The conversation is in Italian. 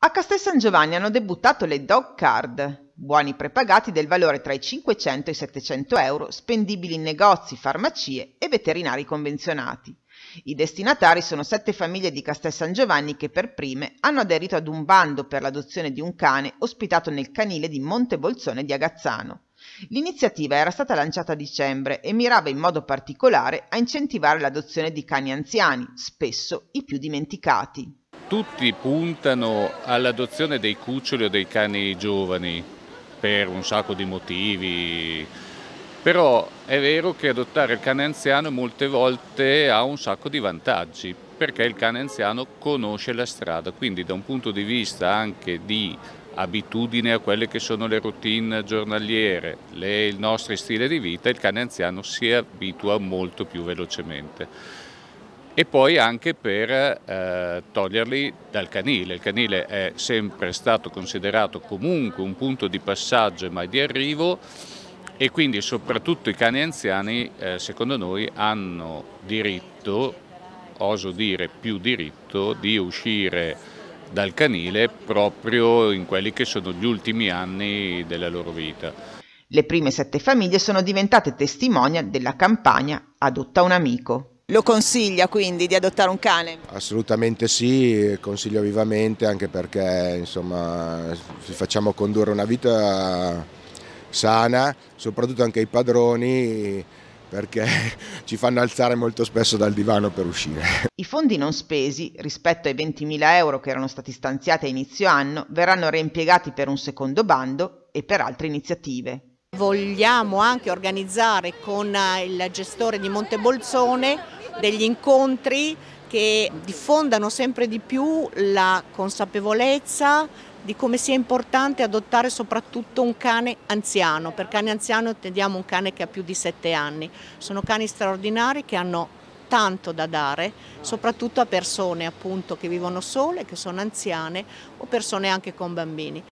A Castel San Giovanni hanno debuttato le Dog Card, buoni prepagati del valore tra i 500 e i 700 euro, spendibili in negozi, farmacie e veterinari convenzionati. I destinatari sono sette famiglie di Castel San Giovanni che per prime hanno aderito ad un bando per l'adozione di un cane ospitato nel canile di Montebolzone di Agazzano. L'iniziativa era stata lanciata a dicembre e mirava in modo particolare a incentivare l'adozione di cani anziani, spesso i più dimenticati tutti puntano all'adozione dei cuccioli o dei cani giovani per un sacco di motivi, però è vero che adottare il cane anziano molte volte ha un sacco di vantaggi perché il cane anziano conosce la strada, quindi da un punto di vista anche di abitudine a quelle che sono le routine giornaliere, le, il nostro stile di vita, il cane anziano si abitua molto più velocemente e poi anche per eh, toglierli dal canile. Il canile è sempre stato considerato comunque un punto di passaggio e mai di arrivo e quindi soprattutto i cani anziani eh, secondo noi hanno diritto, oso dire più diritto, di uscire dal canile proprio in quelli che sono gli ultimi anni della loro vita. Le prime sette famiglie sono diventate testimonial della campagna Adotta un amico. Lo consiglia quindi di adottare un cane? Assolutamente sì, consiglio vivamente anche perché insomma ci facciamo condurre una vita sana, soprattutto anche i padroni perché ci fanno alzare molto spesso dal divano per uscire. I fondi non spesi, rispetto ai 20.000 euro che erano stati stanziati a inizio anno, verranno reimpiegati per un secondo bando e per altre iniziative. Vogliamo anche organizzare con il gestore di Montebolzone degli incontri che diffondano sempre di più la consapevolezza di come sia importante adottare soprattutto un cane anziano. Per cane anziano intendiamo un cane che ha più di 7 anni. Sono cani straordinari che hanno tanto da dare, soprattutto a persone appunto che vivono sole, che sono anziane o persone anche con bambini.